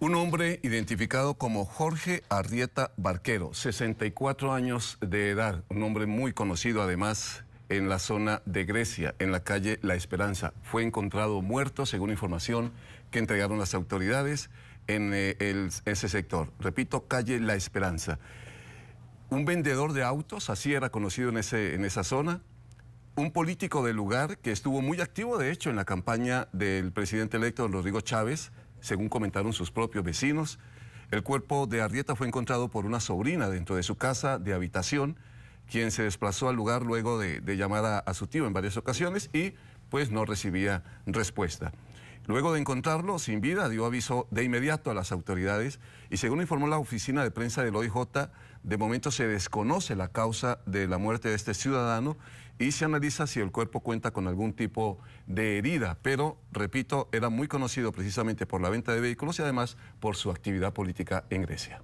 Un hombre identificado como Jorge Arrieta Barquero, 64 años de edad, un hombre muy conocido además en la zona de Grecia, en la calle La Esperanza. Fue encontrado muerto, según información que entregaron las autoridades en eh, ese sector. Repito, calle La Esperanza. Un vendedor de autos, así era conocido en, ese, en esa zona, un político del lugar que estuvo muy activo, de hecho, en la campaña del presidente electo Rodrigo Chávez, según comentaron sus propios vecinos. El cuerpo de Arrieta fue encontrado por una sobrina dentro de su casa de habitación, quien se desplazó al lugar luego de, llamar a, su tío en varias ocasiones y pues no recibía respuesta. Luego de encontrarlo sin vida, dio aviso de inmediato a las autoridades y según informó la oficina de prensa del OIJ, de momento se desconoce la causa de la muerte de este ciudadano y se analiza si el cuerpo cuenta con algún tipo de herida, pero, repito, era muy conocido precisamente por la venta de vehículos y además por su actividad política en Grecia.